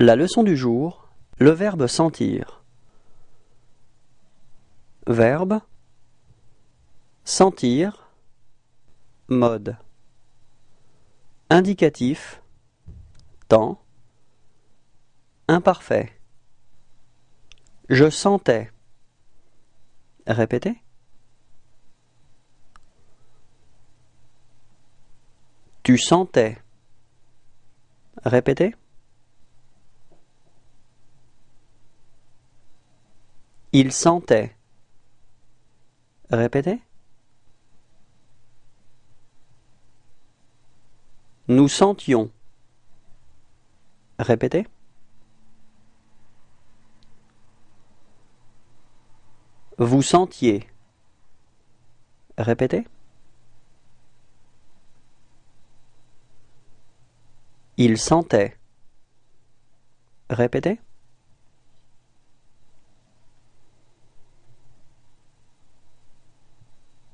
La leçon du jour, le verbe sentir. Verbe sentir mode indicatif temps imparfait Je sentais Répétez Tu sentais Répétez Il sentait. Répétez. Nous sentions. Répétez. Vous sentiez. Répétez. Il sentait. Répétez.